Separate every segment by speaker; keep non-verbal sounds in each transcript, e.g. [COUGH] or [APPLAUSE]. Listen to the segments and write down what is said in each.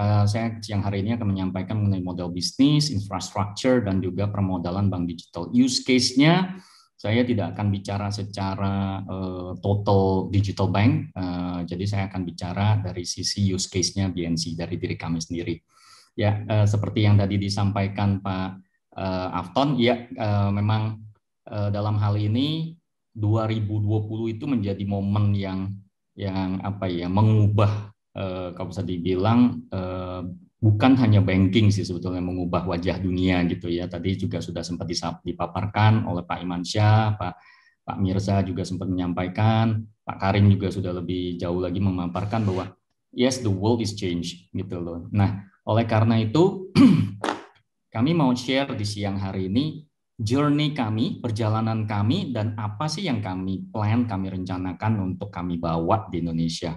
Speaker 1: Eh, saya siang hari ini akan menyampaikan mengenai model bisnis, infrastruktur dan juga permodalan bank digital. Use case-nya saya tidak akan bicara secara uh, total digital bank, uh, jadi saya akan bicara dari sisi use case-nya BNC dari diri kami sendiri. Ya, uh, seperti yang tadi disampaikan Pak uh, Afton, ya uh, memang uh, dalam hal ini 2020 itu menjadi momen yang yang apa ya mengubah eh, kalau bisa dibilang eh, bukan hanya banking sih sebetulnya mengubah wajah dunia gitu ya. Tadi juga sudah sempat dipaparkan oleh Pak Imansyah, Pak Pak Mirza juga sempat menyampaikan, Pak Karim juga sudah lebih jauh lagi memaparkan bahwa yes the world is change gitu loh. Nah, oleh karena itu [CLEARS THROAT] kami mau share di siang hari ini journey kami, perjalanan kami dan apa sih yang kami plan, kami rencanakan untuk kami bawa di Indonesia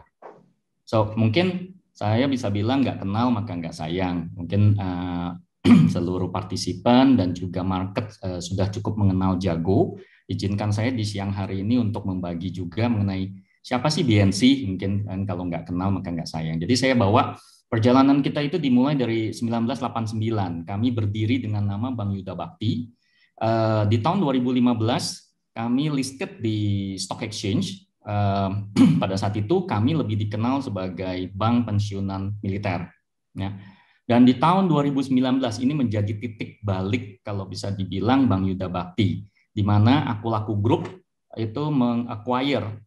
Speaker 1: So mungkin saya bisa bilang nggak kenal maka nggak sayang. Mungkin uh, [CLEARS THROAT] seluruh partisipan dan juga market uh, sudah cukup mengenal Jago. Izinkan saya di siang hari ini untuk membagi juga mengenai siapa sih BNC. Mungkin kan kalau nggak kenal maka nggak sayang. Jadi saya bawa perjalanan kita itu dimulai dari 1989. Kami berdiri dengan nama Bang Yuda Bakti. Uh, di tahun 2015 kami listed di stock exchange [CLEARS THROAT] pada saat itu kami lebih dikenal sebagai bank pensiunan militer. Ya. Dan di tahun 2019 ini menjadi titik balik kalau bisa dibilang Bank Yuda Bakti, di mana aku laku grup itu mengacquire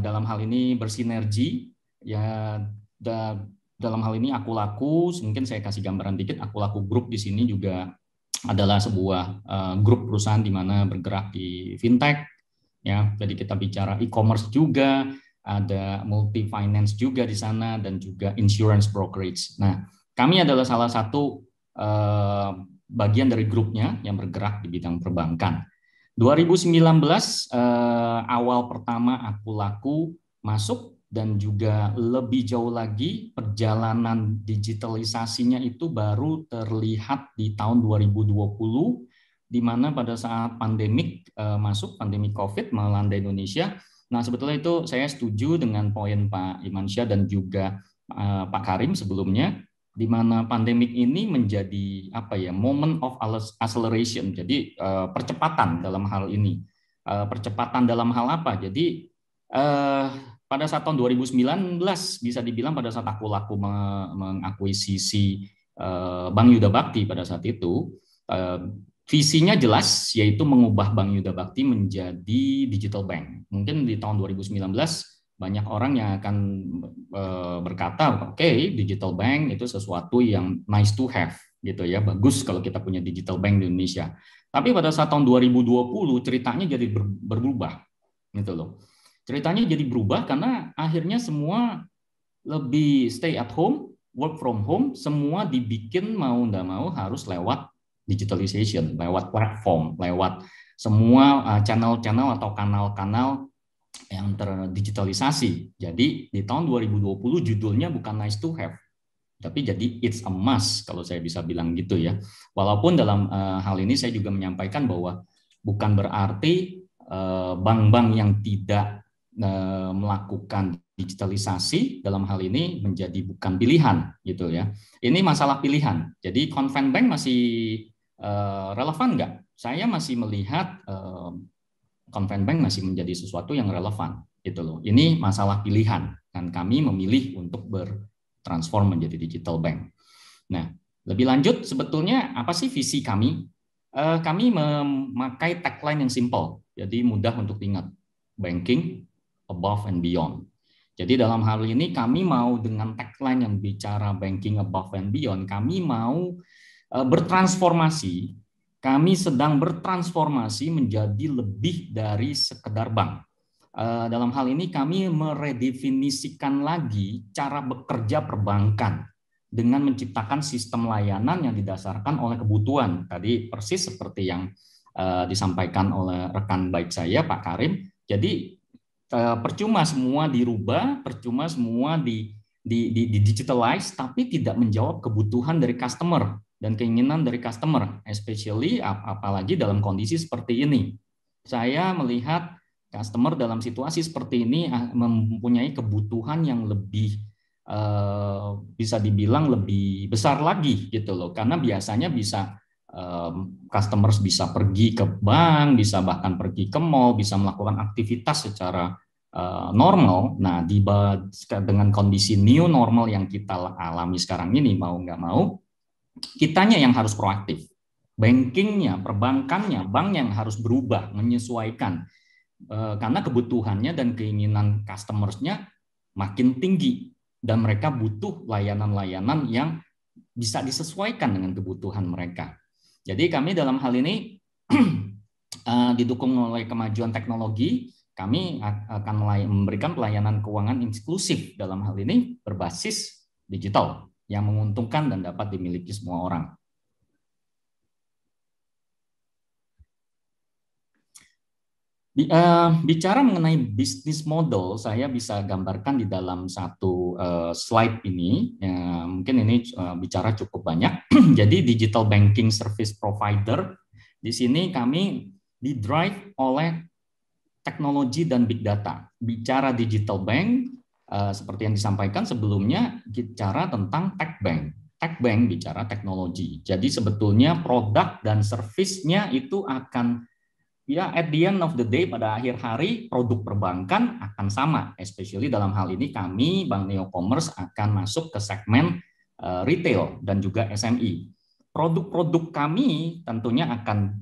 Speaker 1: dalam hal ini bersinergi ya da, dalam hal ini aku laku mungkin saya kasih gambaran dikit aku laku grup di sini juga adalah sebuah uh, grup perusahaan di mana bergerak di fintech ya. Jadi kita bicara e-commerce juga, ada multi finance juga di sana dan juga insurance brokerage. Nah, kami adalah salah satu eh, bagian dari grupnya yang bergerak di bidang perbankan. 2019 eh, awal pertama aku laku masuk dan juga lebih jauh lagi perjalanan digitalisasinya itu baru terlihat di tahun 2020 di mana pada saat pandemik eh, masuk pandemi COVID melanda Indonesia. Nah, sebetulnya itu saya setuju dengan poin Pak Imansyah dan juga eh, Pak Karim sebelumnya di mana pandemik ini menjadi apa ya moment of acceleration jadi eh, percepatan dalam hal ini percepatan dalam hal apa jadi pada saat tahun 2019 bisa dibilang pada saat aku laku mengakuisisi Bang Yuda Bakti pada saat itu Visinya jelas, yaitu mengubah Bank Yuda Bakti menjadi digital bank. Mungkin di tahun 2019 banyak orang yang akan eh, berkata, oke, okay, digital bank itu sesuatu yang nice to have, gitu ya, bagus kalau kita punya digital bank di Indonesia. Tapi pada saat tahun 2020 ceritanya jadi berubah, gitu loh. Ceritanya jadi berubah karena akhirnya semua lebih stay at home, work from home, semua dibikin mau ndak mau harus lewat digitalization lewat platform, lewat semua eh, channel-channel atau kanal-kanal yang terdigitalisasi. Jadi di tahun 2020 judulnya bukan nice to have, tapi jadi it's a must kalau saya bisa bilang gitu ya. Walaupun dalam eh, hal ini saya juga menyampaikan bahwa bukan berarti eh, bank-bank yang tidak melakukan digitalisasi dalam hal ini menjadi bukan pilihan gitu ya. Ini masalah pilihan. Jadi konven bank masih Eh, relevan nggak? Saya masih melihat konven bank masih menjadi sesuatu yang relevan gitu loh. Ini masalah pilihan dan kami memilih untuk bertransform menjadi digital bank. Nah, lebih lanjut sebetulnya apa sih visi kami? Eh, kami memakai tagline yang simple, jadi mudah untuk diingat. Banking above and beyond. Jadi dalam hal ini kami mau dengan tagline yang bicara banking above and beyond, kami mau Eh, bertransformasi, kami sedang bertransformasi menjadi lebih dari sekedar bank. Eh, dalam hal ini kami meredefinisikan lagi cara bekerja perbankan dengan menciptakan sistem layanan yang didasarkan oleh kebutuhan. Tadi persis seperti yang eh, disampaikan oleh rekan baik saya Pak Karim. Jadi percuma semua dirubah, percuma semua di, di, di, digitalize, tapi tidak menjawab kebutuhan dari customer dan keinginan dari customer, especially apalagi dalam kondisi seperti ini. Saya melihat customer dalam situasi seperti ini ah, mempunyai kebutuhan yang lebih eh, bisa dibilang lebih besar lagi gitu loh, karena biasanya bisa eh, customers bisa pergi ke bank, bisa bahkan pergi ke mall, bisa melakukan aktivitas secara eh, normal. Nah, di dengan kondisi new normal yang kita alami sekarang ini mau nggak mau kitanya yang harus proaktif. Bankingnya, perbankannya, bank yang harus berubah, menyesuaikan. E, karena kebutuhannya dan keinginan customersnya makin tinggi. Dan mereka butuh layanan-layanan yang bisa disesuaikan dengan kebutuhan mereka. Jadi kami dalam hal ini [CLEARS THROAT] e, didukung oleh kemajuan teknologi, kami akan memberikan pelayanan keuangan inklusif dalam hal ini berbasis digital yang menguntungkan dan dapat dimiliki semua orang. Eh, bicara mengenai bisnis model, saya bisa gambarkan di dalam satu eh, slide ini. Ya, mungkin ini eh, bicara cukup banyak. [CLEARS THROAT] Jadi digital banking service provider di sini kami didrive oleh teknologi dan big data. Bicara digital bank, Eh, seperti yang disampaikan sebelumnya bicara tentang tech bank. Tech bank bicara teknologi. Jadi sebetulnya produk dan servisnya itu akan ya at the end of the day pada akhir hari produk perbankan akan sama especially dalam hal ini kami Bank Neo Commerce akan masuk ke segmen eh, retail dan juga SME. Produk-produk kami tentunya akan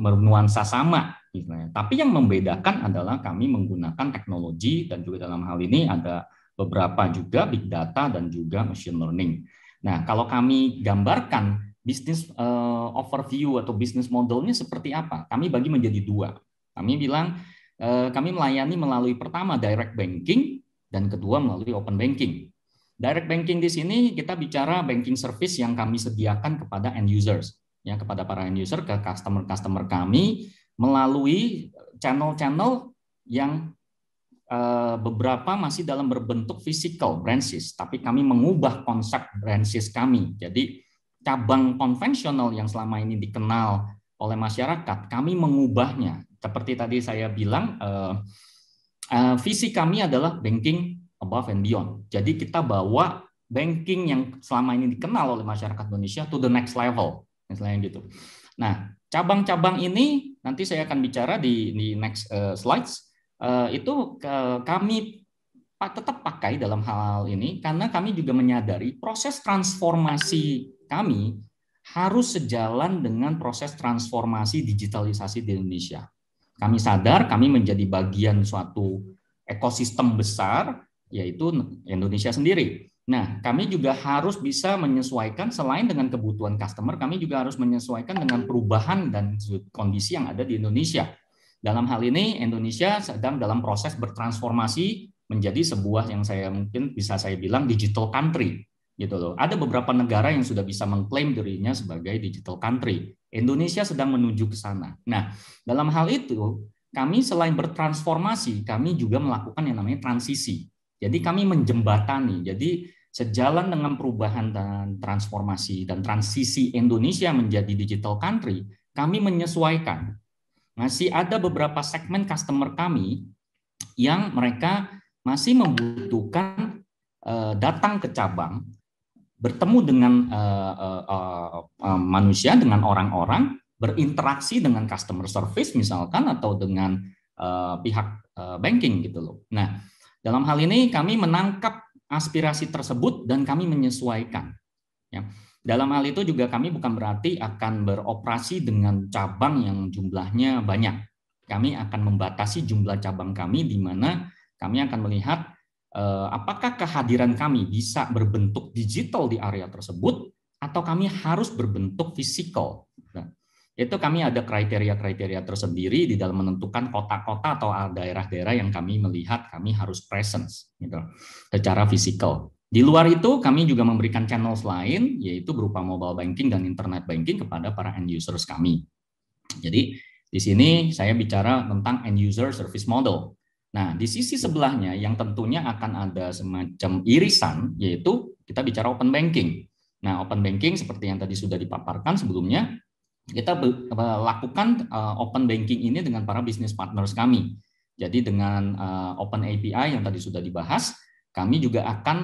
Speaker 1: bernuansa sama misalnya. Tapi yang membedakan adalah kami menggunakan teknologi dan juga dalam hal ini ada beberapa juga big data dan juga machine learning. Nah, kalau kami gambarkan bisnis uh, eh, overview atau bisnis modelnya seperti apa, kami bagi menjadi dua. Kami bilang uh, kami melayani melalui pertama direct banking dan kedua melalui open banking. Direct banking di sini kita bicara banking service yang kami sediakan kepada end users, ya kepada para end user ke customer-customer kami melalui channel-channel yang eh, beberapa masih dalam berbentuk physical branches, tapi kami mengubah konsep branches kami. Jadi cabang konvensional yang selama ini dikenal oleh masyarakat, kami mengubahnya. Seperti tadi saya bilang, eh, eh, visi kami adalah banking above and beyond. Jadi kita bawa banking yang selama ini dikenal oleh masyarakat Indonesia to the next level, misalnya gitu. Nah, cabang-cabang ini nanti saya akan bicara di, di next uh, slides, uh, itu uh, kami tetap pakai dalam hal ini karena kami juga menyadari proses transformasi kami harus sejalan dengan proses transformasi digitalisasi di Indonesia. Kami sadar kami menjadi bagian suatu ekosistem besar yaitu Indonesia sendiri. Nah, kami juga harus bisa menyesuaikan selain dengan kebutuhan customer, kami juga harus menyesuaikan dengan perubahan dan kondisi yang ada di Indonesia. Dalam hal ini, Indonesia sedang dalam proses bertransformasi menjadi sebuah yang saya mungkin bisa saya bilang digital country gitu loh. Ada beberapa negara yang sudah bisa mengklaim dirinya sebagai digital country. Indonesia sedang menuju ke sana. Nah, dalam hal itu kami selain bertransformasi, kami juga melakukan yang namanya transisi. Jadi hmm. kami menjembatani. Jadi sejalan dengan perubahan dan transformasi dan transisi Indonesia menjadi digital country, kami menyesuaikan. Masih ada beberapa segmen customer kami yang mereka masih membutuhkan eh, datang ke cabang, bertemu dengan eh, eh, manusia, dengan orang-orang, berinteraksi dengan customer service misalkan atau dengan pihak banking gitu loh. Nah, dalam hal ini kami menangkap aspirasi tersebut dan kami menyesuaikan. Ya. Dalam hal itu juga kami bukan berarti akan beroperasi dengan cabang yang jumlahnya banyak. Kami akan membatasi jumlah cabang kami di mana kami akan melihat eh, apakah kehadiran kami bisa berbentuk digital di area tersebut atau kami harus berbentuk fisikal itu kami ada kriteria-kriteria tersendiri di dalam menentukan kota-kota atau daerah-daerah yang kami melihat kami harus presence gitu secara fisikal. Di luar itu kami juga memberikan channels lain yaitu berupa mobile banking dan internet banking kepada para end users kami. Jadi di sini saya bicara tentang end user service model. Nah, di sisi sebelahnya yang tentunya akan ada semacam irisan yaitu kita bicara open banking. Nah, open banking seperti yang tadi sudah dipaparkan sebelumnya kita lakukan uh, open banking ini dengan para business partners kami. Jadi dengan uh, open API yang tadi sudah dibahas, kami juga akan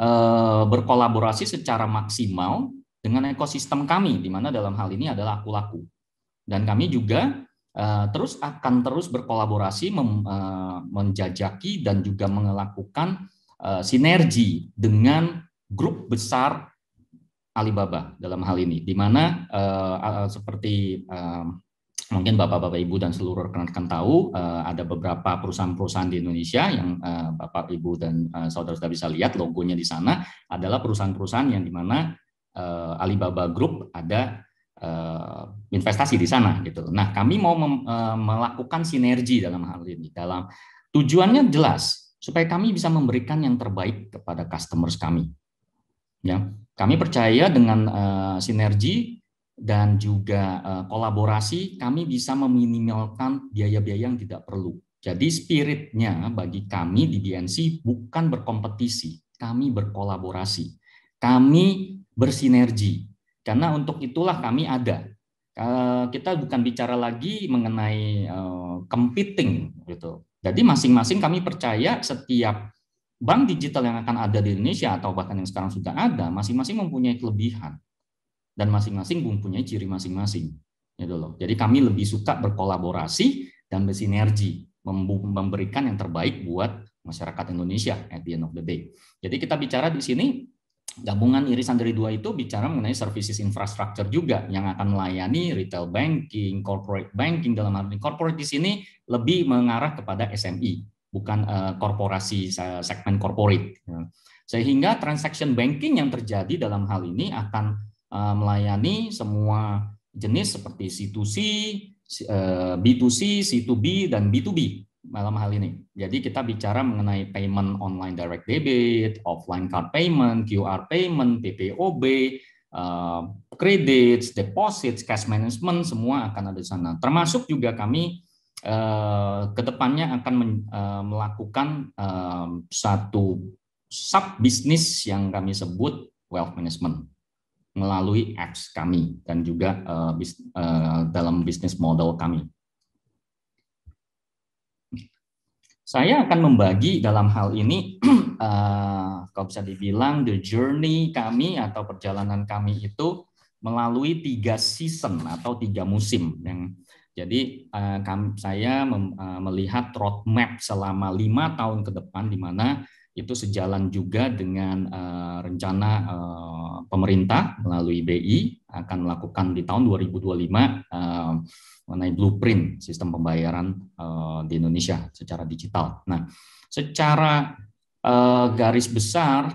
Speaker 1: uh, berkolaborasi secara maksimal dengan ekosistem kami, di mana dalam hal ini adalah aku laku. Dan kami juga uh, terus akan terus berkolaborasi mem, uh, menjajaki dan juga melakukan uh, sinergi dengan grup besar Alibaba dalam hal ini, di mana uh, seperti uh, mungkin bapak-bapak ibu dan seluruh rekan-rekan tahu uh, ada beberapa perusahaan-perusahaan di Indonesia yang uh, bapak ibu dan uh, saudara sudah bisa lihat logonya di sana adalah perusahaan-perusahaan yang di mana uh, Alibaba Group ada uh, investasi di sana gitu. Nah kami mau mem, uh, melakukan sinergi dalam hal ini dalam tujuannya jelas supaya kami bisa memberikan yang terbaik kepada customers kami. Ya, kami percaya dengan uh, sinergi dan juga uh, kolaborasi kami bisa meminimalkan biaya-biaya yang tidak perlu. Jadi spiritnya bagi kami di BNC bukan berkompetisi, kami berkolaborasi. Kami bersinergi. Karena untuk itulah kami ada. Eh, kita bukan bicara lagi mengenai uh, competing gitu. Jadi masing-masing kami percaya setiap bank digital yang akan ada di Indonesia atau bahkan yang sekarang sudah ada, masing-masing mempunyai kelebihan dan masing-masing mempunyai ciri masing-masing. Ya gitu Jadi kami lebih suka berkolaborasi dan bersinergi, memberikan yang terbaik buat masyarakat Indonesia at the end of the day. Jadi kita bicara di sini gabungan irisan dari dua itu bicara mengenai services infrastructure juga yang akan melayani retail banking, corporate banking dalam arti corporate di sini lebih mengarah kepada SME bukan uh, korporasi segmen corporate. Ya. Sehingga transaction banking yang terjadi dalam hal ini akan eh, melayani semua jenis seperti C2C, B2C, C2B dan B2B dalam hal ini. Jadi kita bicara mengenai payment online direct debit, offline card payment, QR payment, PPOB, uh, eh, credits, deposits, cash management semua akan ada di sana. Termasuk juga kami Eh, kedepannya akan men, uh, melakukan uh, satu sub bisnis yang kami sebut wealth management melalui apps kami dan juga uh, bis, uh, dalam bisnis model kami. Saya akan membagi dalam hal ini, uh, [CLEARS THROAT] kalau bisa dibilang, the journey kami atau perjalanan kami itu melalui tiga season atau tiga musim yang jadi eh, saya eh, melihat roadmap selama lima tahun ke depan di mana itu sejalan juga dengan eh, rencana pemerintah melalui BI akan melakukan di tahun 2025 mengenai blueprint sistem pembayaran di Indonesia secara digital. Nah, secara garis besar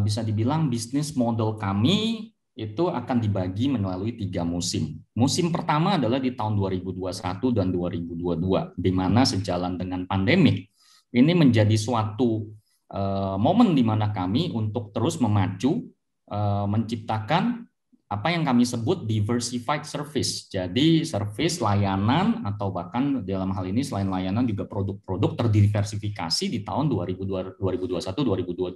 Speaker 1: bisa dibilang bisnis model kami itu akan dibagi melalui tiga musim. Musim pertama adalah di tahun 2021 dan 2022, di mana sejalan dengan pandemi, ini menjadi suatu uh, momen di mana kami untuk terus memacu, uh, menciptakan apa yang kami sebut diversified service. Jadi service layanan atau bahkan dalam hal ini selain layanan juga produk-produk terdiversifikasi di tahun 2021-2022.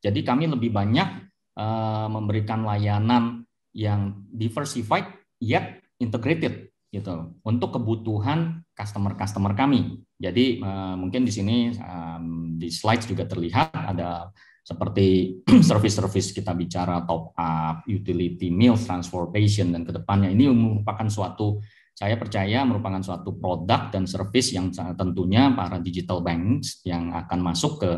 Speaker 1: Jadi kami lebih banyak Eh, memberikan layanan yang diversified yet integrated gitu untuk kebutuhan customer-customer kami. Jadi eh, mungkin di sini di slides juga terlihat ada seperti [CLEARS THROAT] service-service kita bicara top up, utility, meal, transportation dan kedepannya ini merupakan suatu saya percaya merupakan suatu produk dan service yang tentunya para digital banks yang akan masuk ke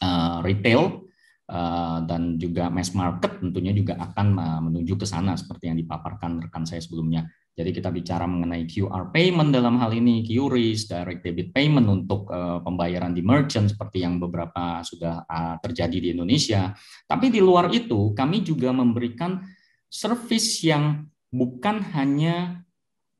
Speaker 1: eh, retail Eh, dan juga mass market tentunya juga akan eh, menuju ke sana seperti yang dipaparkan rekan saya sebelumnya. Jadi kita bicara mengenai QR payment dalam hal ini, QRIS, direct debit payment untuk eh, pembayaran di merchant seperti yang beberapa sudah terjadi di Indonesia. Tapi di luar itu kami juga memberikan service yang bukan hanya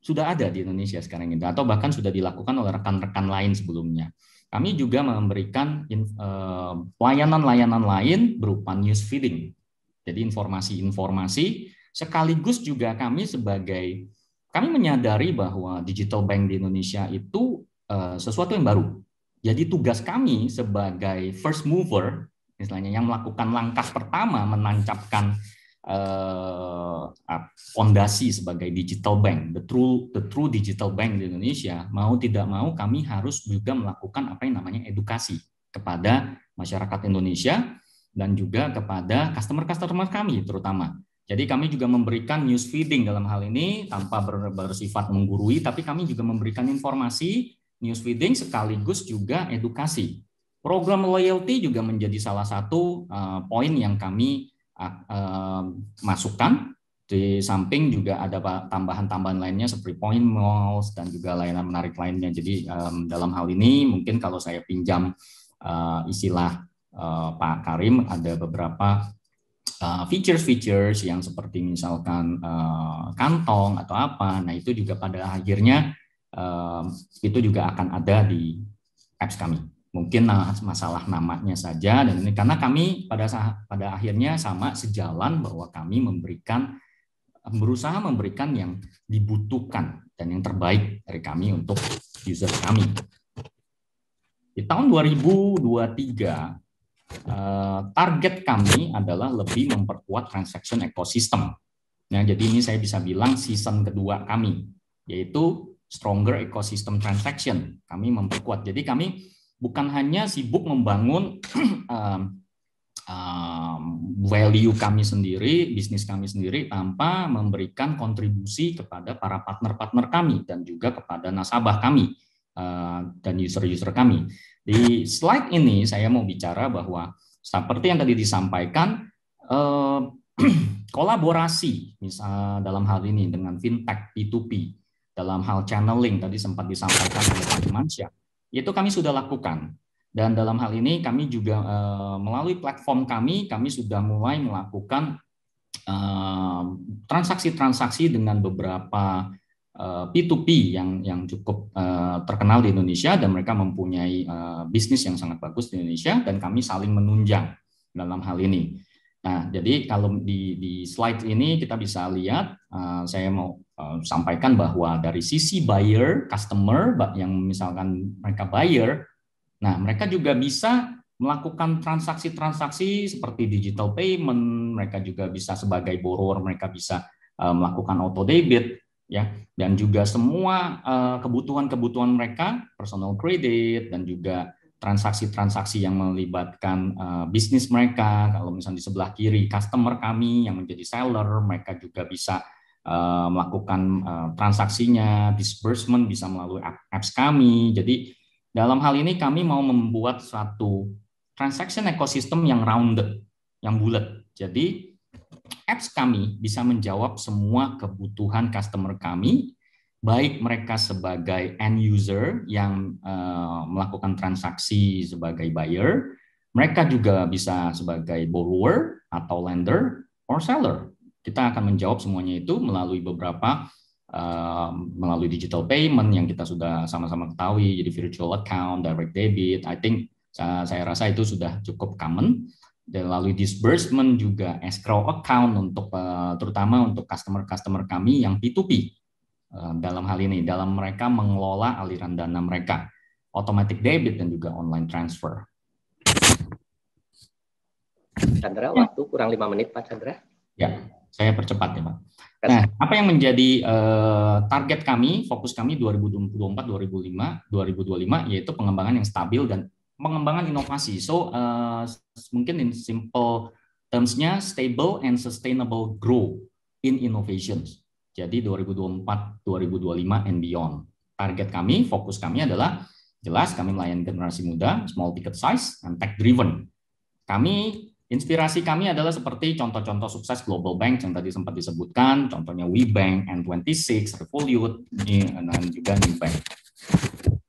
Speaker 1: sudah ada di Indonesia sekarang ini atau bahkan sudah dilakukan oleh rekan-rekan lain sebelumnya. Kami juga memberikan eh, layanan-layanan lain berupa news feeding. Jadi informasi-informasi sekaligus juga kami sebagai kami menyadari bahwa digital bank di Indonesia itu eh, sesuatu yang baru. Jadi tugas kami sebagai first mover, misalnya yang melakukan langkah pertama menancapkan eh, Uh, fondasi sebagai digital bank, the true the true digital bank di Indonesia, mau tidak mau kami harus juga melakukan apa yang namanya edukasi kepada masyarakat Indonesia dan juga kepada customer-customer kami terutama. Jadi kami juga memberikan news feeding dalam hal ini tanpa bersifat menggurui, tapi kami juga memberikan informasi news feeding sekaligus juga edukasi. Program loyalty juga menjadi salah satu uh, poin yang kami uh, uh, masukkan di samping juga ada tambahan-tambahan lainnya seperti point malls dan juga layanan menarik lainnya. Jadi um, dalam hal ini mungkin kalau saya pinjam uh, istilah uh, Pak Karim ada beberapa features eh, features-features yang seperti misalkan uh, kantong atau apa. Nah itu juga pada akhirnya uh, itu juga akan ada di apps kami mungkin masalah namanya saja dan ini karena kami pada saat, pada akhirnya sama sejalan bahwa kami memberikan Hmm. berusaha memberikan yang dibutuhkan dan yang terbaik dari kami untuk user kami. Di tahun 2023, eh, target kami adalah lebih memperkuat transaction ekosistem. Nah, jadi ini saya bisa bilang season kedua kami, yaitu stronger ecosystem transaction. Kami memperkuat. Jadi kami bukan hanya sibuk membangun [CLEARS THROAT] eh, Um, value kami sendiri, bisnis kami sendiri tanpa memberikan kontribusi kepada para partner-partner kami dan juga kepada nasabah kami uh, dan user-user kami. Di slide ini saya mau bicara bahwa seperti yang tadi disampaikan uh, [CLEARS THROAT] kolaborasi misal dalam hal ini dengan fintech P2P dalam hal channeling tadi sempat disampaikan oleh Pak Mansyah itu kami sudah lakukan dan dalam hal ini kami juga eh, melalui platform kami, kami sudah mulai melakukan eh, transaksi-transaksi dengan beberapa P2P eh, yang yang cukup terkenal di Indonesia dan mereka mempunyai bisnis yang sangat bagus di Indonesia dan kami saling menunjang dalam hal ini. Nah, jadi kalau di, di slide ini kita bisa lihat, saya mau sampaikan bahwa dari sisi buyer, customer yang misalkan mereka buyer, Nah, mereka juga bisa melakukan transaksi-transaksi seperti digital payment, mereka juga bisa sebagai borrower, mereka bisa eh, melakukan auto debit, ya, dan juga semua eh, kebutuhan-kebutuhan mereka, personal credit dan juga transaksi-transaksi yang melibatkan uh, bisnis mereka. Kalau misalnya di sebelah kiri customer kami yang menjadi seller, mereka juga bisa uh, melakukan uh, transaksinya, disbursement bisa melalui apps kami. Jadi dalam hal ini kami mau membuat suatu transaction ekosistem yang rounded, yang bulat. Jadi apps kami bisa menjawab semua kebutuhan customer kami, baik mereka sebagai end user yang uh, melakukan transaksi sebagai buyer, mereka juga bisa sebagai borrower atau lender or seller. Kita akan menjawab semuanya itu melalui beberapa Ehm, melalui digital payment yang kita sudah sama-sama ketahui, jadi virtual account, direct debit, I think saya, saya rasa itu sudah cukup common. Dan lalu disbursement juga escrow account untuk eh, terutama untuk customer-customer kami yang P2P eh, dalam hal ini, dalam mereka mengelola aliran dana mereka, automatic debit dan juga online transfer. Chandra, waktu kurang lima menit Pak Chandra. Ya saya percepat ya Pak. Nah, apa yang menjadi uh, target kami, fokus kami 2024, 2025 2025 yaitu pengembangan yang stabil dan pengembangan inovasi. So uh, mungkin in simple termsnya stable and sustainable growth in innovations. Jadi 2024, 2025 and beyond. Target kami, fokus kami adalah jelas kami melayani generasi muda, small ticket size, and tech driven. Kami Inspirasi kami adalah seperti contoh-contoh sukses global bank yang tadi sempat disebutkan, contohnya WeBank, N26, Revolut, dan juga Bank.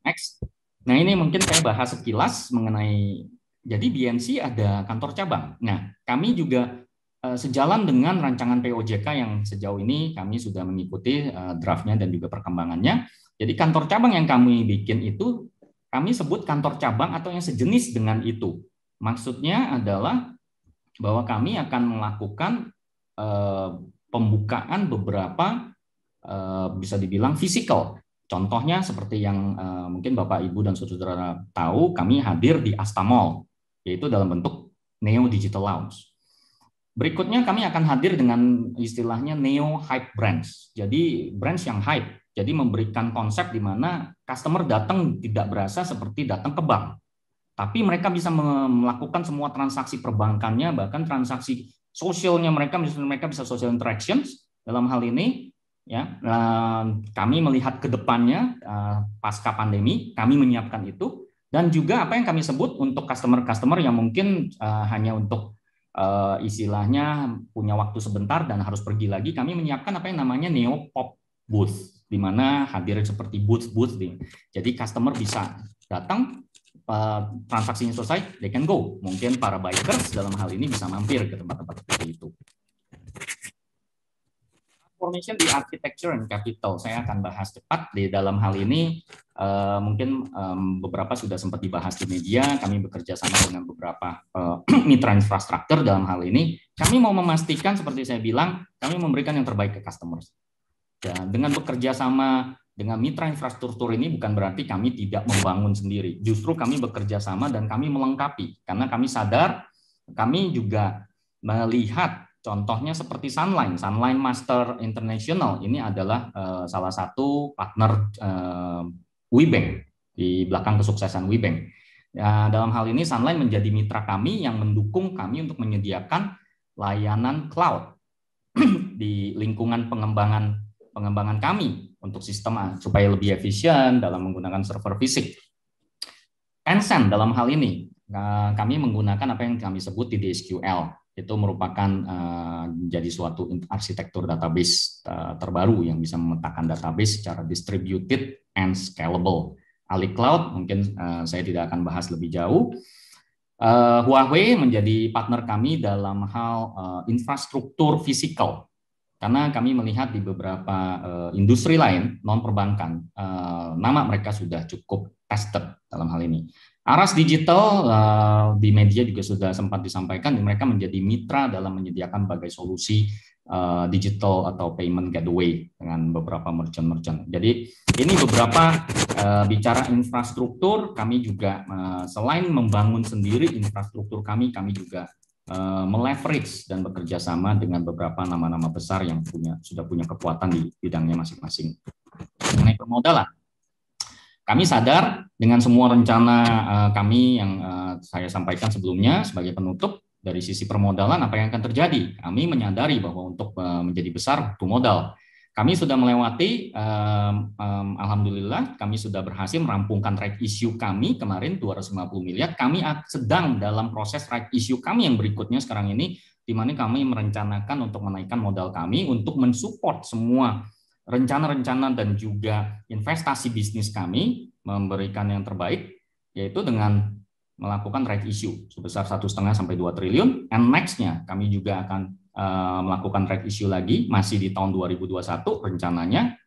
Speaker 1: Next. Nah ini mungkin saya bahas sekilas mengenai, jadi BNC ada kantor cabang. Nah kami juga eh, sejalan dengan rancangan POJK yang sejauh ini kami sudah mengikuti eh, draftnya dan juga perkembangannya. Jadi kantor cabang yang kami bikin itu kami sebut kantor cabang atau yang sejenis dengan itu. Maksudnya adalah bahwa kami akan melakukan eh, pembukaan beberapa eh, bisa dibilang fisikal. Contohnya seperti yang eh, mungkin Bapak Ibu dan saudara tahu, kami hadir di Mall yaitu dalam bentuk Neo Digital Lounge. Berikutnya kami akan hadir dengan istilahnya Neo Hype Brands. Jadi brands yang hype, jadi memberikan konsep di mana customer datang tidak berasa seperti datang ke bank tapi mereka bisa melakukan semua transaksi perbankannya, bahkan transaksi sosialnya mereka, misalnya mereka bisa social interactions dalam hal ini. Ya, kami melihat ke depannya eh, pasca pandemi, kami menyiapkan itu dan juga apa yang kami sebut untuk customer-customer yang mungkin eh, hanya untuk eh, istilahnya punya waktu sebentar dan harus pergi lagi, kami menyiapkan apa yang namanya neo pop booth, di mana hadir seperti booth-booth. Jadi customer bisa datang, Eh, transaksinya selesai, they can go. Mungkin para bikers dalam hal ini bisa mampir ke tempat-tempat seperti itu. Formation di architecture and capital, saya akan bahas cepat di dalam hal ini. Eh, mungkin beberapa sudah sempat dibahas di media. Kami bekerja sama dengan beberapa eh, [CLEARS THROAT] mitra infrastruktur dalam hal ini. Kami mau memastikan, seperti saya bilang, kami memberikan yang terbaik ke customers. Dan dengan bekerja sama dengan mitra infrastruktur ini bukan berarti kami tidak membangun sendiri. Justru kami bekerja sama dan kami melengkapi. Karena kami sadar, kami juga melihat contohnya seperti Sunline. Sunline Master International ini adalah eh, salah satu partner eh, WeBank di belakang kesuksesan WeBank. Ya, dalam hal ini Sunline menjadi mitra kami yang mendukung kami untuk menyediakan layanan cloud [CLEARS THROAT] di lingkungan pengembangan pengembangan kami untuk sistem supaya lebih efisien dalam menggunakan server fisik. Tencent dalam hal ini eh, kami menggunakan apa yang kami sebut di DSQL itu merupakan eh, jadi suatu arsitektur database eh, terbaru yang bisa memetakan database secara distributed and scalable. Ali Cloud mungkin saya tidak akan bahas lebih jauh. Huawei menjadi partner kami dalam hal infrastruktur fisikal karena kami melihat di beberapa uh, industri lain non perbankan uh, eh, nama mereka sudah cukup tested dalam hal ini. Aras Digital uh, di media juga sudah sempat disampaikan mereka menjadi mitra dalam menyediakan berbagai solusi uh, digital atau payment gateway dengan beberapa merchant-merchant. Jadi ini beberapa uh, bicara infrastruktur kami juga uh, selain membangun sendiri infrastruktur kami kami juga Eh, meleverage dan bekerja sama dengan beberapa nama-nama besar yang punya sudah punya kekuatan di bidangnya masing-masing. Mengenai permodalan, kami sadar dengan semua rencana eh, kami yang eh, saya sampaikan sebelumnya sebagai penutup dari sisi permodalan apa yang akan terjadi. Kami menyadari bahwa untuk menjadi besar butuh modal. Kami sudah melewati, um, um, alhamdulillah, kami sudah berhasil merampungkan right issue kami kemarin 250 miliar. Kami sedang dalam proses right issue kami yang berikutnya sekarang ini, di mana kami merencanakan untuk menaikkan modal kami untuk mensupport semua rencana-rencana dan juga investasi bisnis kami memberikan yang terbaik yaitu dengan melakukan right issue sebesar satu setengah sampai 2 triliun and nextnya kami juga akan Eh, melakukan right issue lagi masih di tahun 2021 rencananya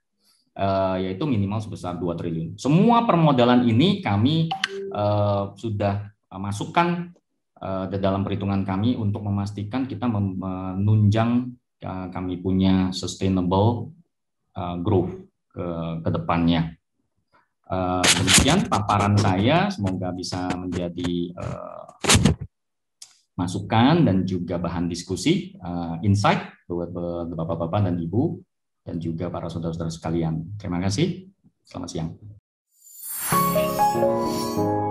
Speaker 1: eh, yaitu minimal sebesar 2 triliun. Semua permodalan ini kami eh, sudah masukkan uh, dalam perhitungan kami untuk memastikan kita menunjang kami punya sustainable growth ke, ke depannya. demikian paparan saya, semoga bisa menjadi masukan dan juga bahan diskusi, uh, insight buat eh, bapak-bapak dan ibu dan juga para saudara-saudara sekalian. Terima kasih. Selamat siang.